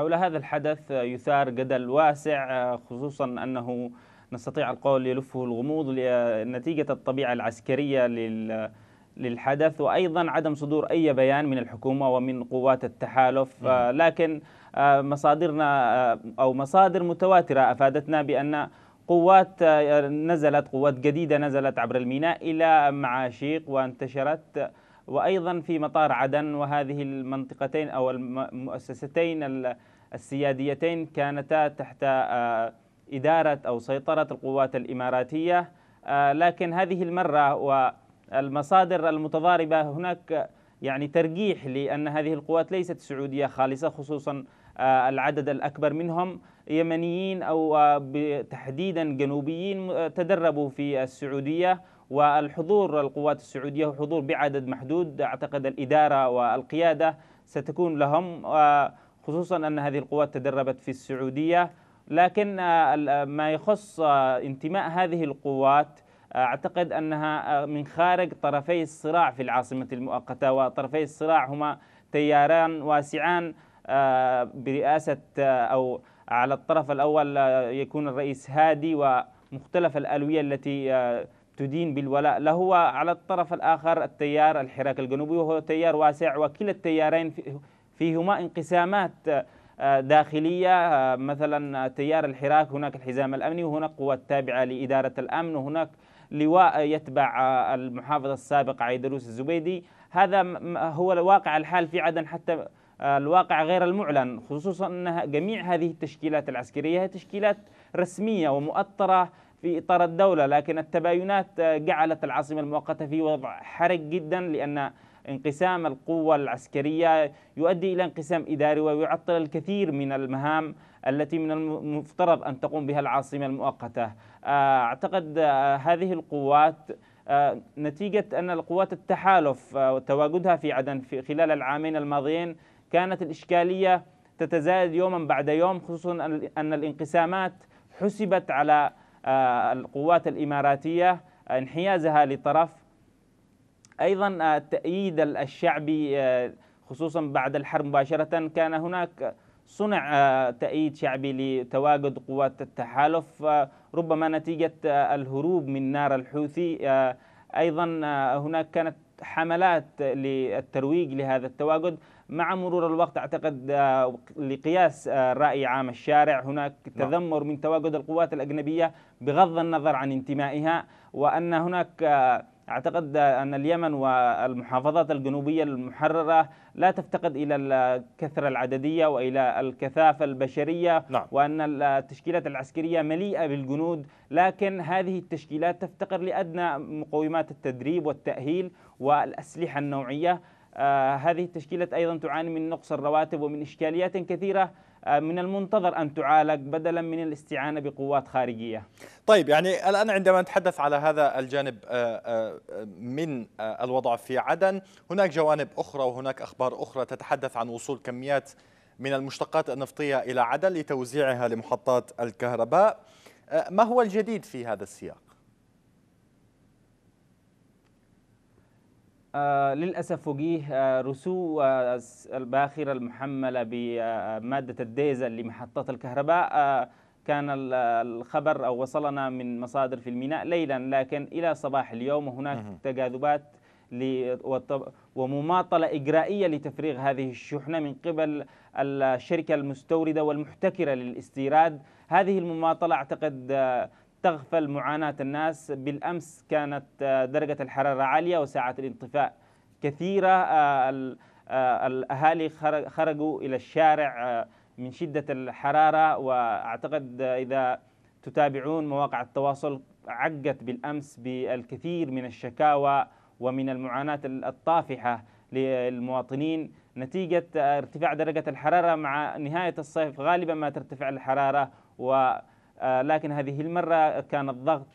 حول هذا الحدث يثار جدل واسع آه، خصوصا أنه نستطيع القول يلفه الغموض نتيجة الطبيعة العسكرية لل للحدث وأيضا عدم صدور أي بيان من الحكومة ومن قوات التحالف آه، لكن آه، مصادرنا أو مصادر متواترة أفادتنا بأن قوات نزلت قوات جديدة نزلت عبر الميناء إلى معاشيق وانتشرت وأيضا في مطار عدن وهذه المنطقتين أو المؤسستين السياديتين كانتا تحت آه، إدارة أو سيطرة القوات الإماراتية آه، لكن هذه المرة والمصادر المتضاربة هناك يعني ترجيح لأن هذه القوات ليست سعودية خالصة خصوصا آه، العدد الأكبر منهم يمنيين أو تحديدا جنوبيين تدربوا في السعودية والحضور القوات السعودية وحضور بعدد محدود أعتقد الإدارة والقيادة ستكون لهم خصوصا أن هذه القوات تدربت في السعودية لكن آه، آه، ما يخص آه، انتماء هذه القوات أعتقد أنها من خارج طرفي الصراع في العاصمة المؤقتة وطرفي الصراع هما تياران واسعان برئاسة أو على الطرف الأول يكون الرئيس هادي ومختلف الألوية التي تدين بالولاء له وعلى الطرف الآخر التيار الحراك الجنوبي وهو تيار واسع وكلا التيارين فيهما انقسامات آه، آه، داخلية آه، مثلا تيار الحراك هناك الحزام الأمني وهناك قوات تابعة لإدارة الأمن وهناك لواء يتبع المحافظ السابق عيدروس الزبيدي هذا هو الواقع الحال في عدن حتى الواقع غير المعلن خصوصا أن جميع هذه التشكيلات العسكرية هي تشكيلات رسمية ومؤطرة في إطار الدولة لكن التباينات جعلت العاصمة المؤقتة في وضع حرج جدا لأن انقسام القوة العسكرية يؤدي إلى انقسام إداري ويعطل الكثير من المهام التي من المفترض أن تقوم بها العاصمة المؤقتة آه، أعتقد آه، هذه القوات آه، نتيجة أن القوات التحالف وتواجدها في عدن في خلال العامين الماضيين كانت الإشكالية تتزايد يوما بعد يوم خصوصا أن الانقسامات حسبت على القوات الإماراتية انحيازها لطرف أيضا آه، التأييد الشعبي آه، خصوصا بعد الحرب مباشرة كان هناك صنع آه، تأييد شعبي لتواجد قوات التحالف ربما نتيجة الهروب من نار الحوثي أيضا هناك كانت حملات للترويج لهذا التواجد مع مرور الوقت أعتقد لقياس رأي عام الشارع هناك نعم. تذمر من تواجد القوات الأجنبية بغض النظر عن انتمائها وأن هناك أعتقد أن اليمن والمحافظات الجنوبية المحررة لا تفتقد إلى الكثرة العددية وإلى الكثافة البشرية نعم. وأن التشكيلات العسكرية مليئة بالجنود لكن هذه التشكيلات تفتقر لأدنى مقومات التدريب والتأهيل والأسلحة النوعية آه، هذه التشكيلة أيضا تعاني من نقص الرواتب ومن إشكاليات كثيرة آه، من المنتظر أن تعالج بدلا من الاستعانة بقوات خارجية طيب يعني الآن عندما نتحدث على هذا الجانب آه، من الوضع في عدن هناك جوانب أخرى وهناك أخبار أخرى تتحدث عن وصول كميات من المشتقات النفطية إلى عدن لتوزيعها لمحطات الكهرباء ما هو الجديد في هذا السياق؟ آه، للأسف وجيه آه، رسو الباخرة المحملة بمادة آه، الديزل لمحطات الكهرباء كان الخبر أو وصلنا من مصادر في الميناء ليلا لكن إلى صباح اليوم هناك تجاذبات ومماطلة إجرائية لتفريغ هذه الشحنة من قبل الشركة المستوردة والمحتكرة للاستيراد هذه المماطلة أعتقد تغفل معاناة الناس بالأمس كانت آه، درجة الحرارة عالية وساعات الانطفاء كثيرة آه، آه، الأهالي خرجوا إلى الشارع من شدة الحرارة وأعتقد إذا تتابعون مواقع التواصل عقت بالأمس بالكثير من الشكاوى ومن المعاناة الطافحة للمواطنين نتيجة ارتفاع درجة الحرارة مع نهاية الصيف غالبا ما ترتفع الحرارة و آه، لكن هذه المرة كان الضغط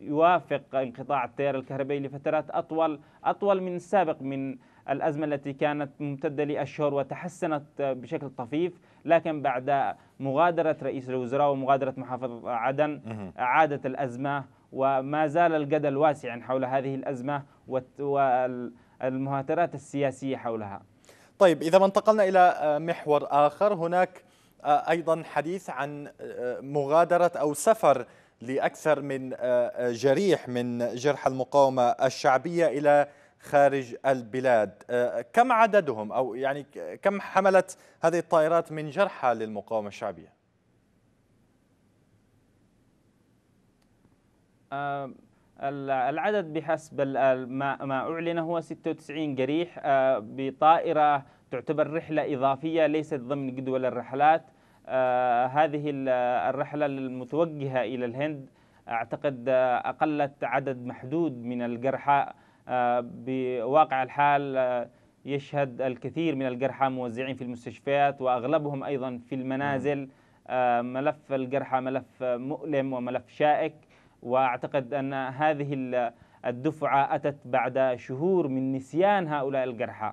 يوافق انقطاع التيار الكهربائي لفترات أطول أطول من السابق من الأزمة التي كانت ممتدة لأشهر وتحسنت بشكل طفيف لكن بعد مغادرة رئيس الوزراء ومغادرة محافظة عدن عادت الأزمة وما زال الجدل واسعا حول هذه الأزمة والمهاترات السياسية حولها طيب إذا ما انتقلنا إلى محور آخر هناك أيضا حديث عن آه، مغادرة أو سفر لأكثر من آه، آه، جريح من جرح المقاومة الشعبية إلى خارج البلاد كم عددهم أو يعني كم حملت هذه الطائرات من جرحى للمقاومة الشعبية؟ العدد بحسب ما أعلن هو 96 جريح بطائرة تعتبر رحلة إضافية ليست ضمن جدول الرحلات آه، هذه الرحلة المتوجهة إلى الهند أعتقد آه، أقلت عدد محدود من الجرحى آه، بواقع الحال يشهد الكثير من الجرحى موزعين في المستشفيات وأغلبهم أيضا في المنازل ملف الجرحى ملف مؤلم وملف شائك وأعتقد أن هذه الدفعة أتت بعد شهور من نسيان هؤلاء الجرحى